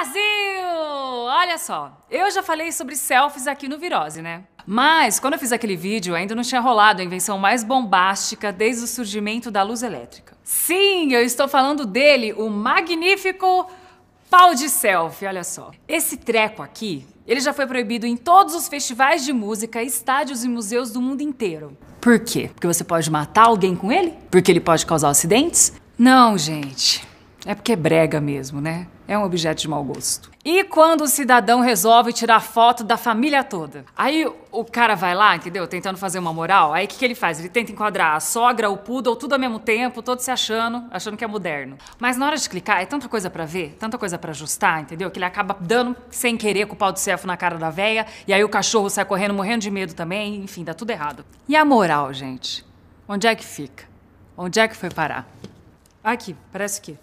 Brasil! Olha só, eu já falei sobre selfies aqui no Virose, né? Mas, quando eu fiz aquele vídeo, ainda não tinha rolado a invenção mais bombástica desde o surgimento da luz elétrica. Sim, eu estou falando dele, o magnífico pau de selfie, olha só. Esse treco aqui, ele já foi proibido em todos os festivais de música, estádios e museus do mundo inteiro. Por quê? Porque você pode matar alguém com ele? Porque ele pode causar acidentes? Não, gente. É porque é brega mesmo, né? É um objeto de mau gosto. E quando o cidadão resolve tirar foto da família toda? Aí o cara vai lá, entendeu? Tentando fazer uma moral. Aí o que, que ele faz? Ele tenta enquadrar a sogra, o poodle, tudo ao mesmo tempo, todo se achando, achando que é moderno. Mas na hora de clicar, é tanta coisa para ver, tanta coisa para ajustar, entendeu? Que ele acaba dando sem querer com o pau de cefo na cara da véia. E aí o cachorro sai correndo, morrendo de medo também. Enfim, dá tudo errado. E a moral, gente? Onde é que fica? Onde é que foi parar? Aqui, parece que.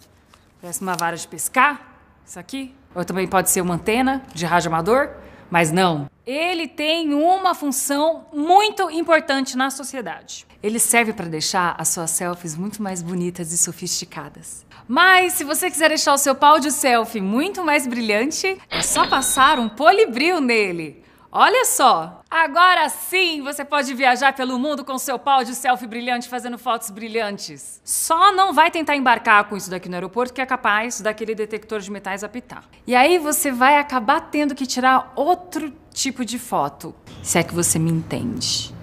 Parece uma vara de pescar, isso aqui. Ou também pode ser uma antena de rádio amador, mas não. Ele tem uma função muito importante na sociedade. Ele serve para deixar as suas selfies muito mais bonitas e sofisticadas. Mas se você quiser deixar o seu pau de selfie muito mais brilhante, é só passar um polibril nele. Olha só, Agora sim você pode viajar pelo mundo com seu pau de selfie brilhante fazendo fotos brilhantes. Só não vai tentar embarcar com isso daqui no aeroporto que é capaz daquele detector de metais apitar. E aí você vai acabar tendo que tirar outro tipo de foto, se é que você me entende.